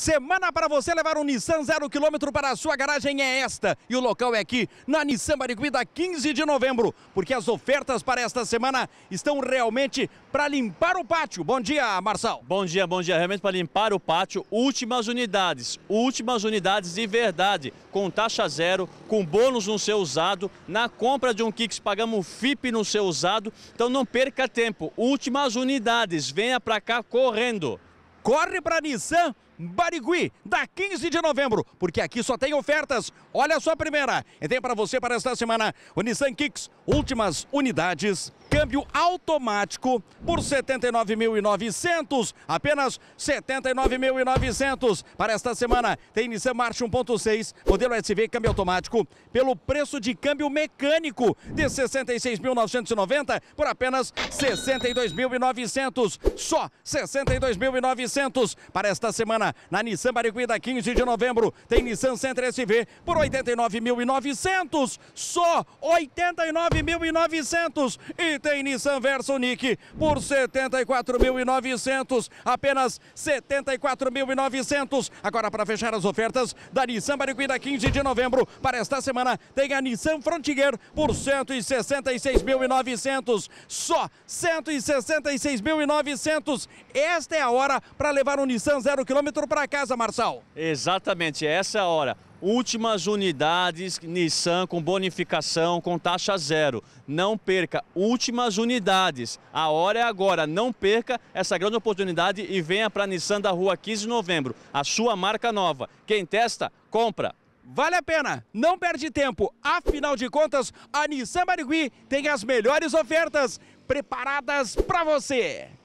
Semana para você levar um Nissan zero quilômetro para a sua garagem é esta. E o local é aqui, na Nissan Maricuí, da 15 de novembro. Porque as ofertas para esta semana estão realmente para limpar o pátio. Bom dia, Marçal. Bom dia, bom dia. Realmente para limpar o pátio, últimas unidades. Últimas unidades de verdade. Com taxa zero, com bônus no seu usado. Na compra de um Kicks, pagamos FIP no seu usado. Então não perca tempo. Últimas unidades. Venha para cá correndo. Corre para Nissan Barigui, da 15 de novembro, porque aqui só tem ofertas. Olha só a primeira. E tem para você para esta semana o Nissan Kicks, últimas unidades, câmbio automático por 79.900, apenas 79.900. Para esta semana tem Nissan March 1.6, modelo SV câmbio automático, pelo preço de câmbio mecânico de 66.990 por apenas 62.900, só 62.900 para esta semana na Nissan Bariguida, 15 de novembro, tem Nissan Sentra SV por 89.900, só 89.900 e tem Nissan Versa Nick por 74.900, apenas 74.900. Agora para fechar as ofertas da Nissan Bariguida, 15 de novembro, para esta semana tem a Nissan Frontier por 166.900, só 166.900. Esta é a hora para levar um Nissan 0 km quilômetro para casa, Marçal. Exatamente, é essa é a hora. Últimas unidades Nissan com bonificação, com taxa zero. Não perca, últimas unidades. A hora é agora, não perca essa grande oportunidade e venha para a Nissan da Rua 15 de Novembro, a sua marca nova. Quem testa, compra. Vale a pena, não perde tempo. Afinal de contas, a Nissan Barigui tem as melhores ofertas preparadas para você.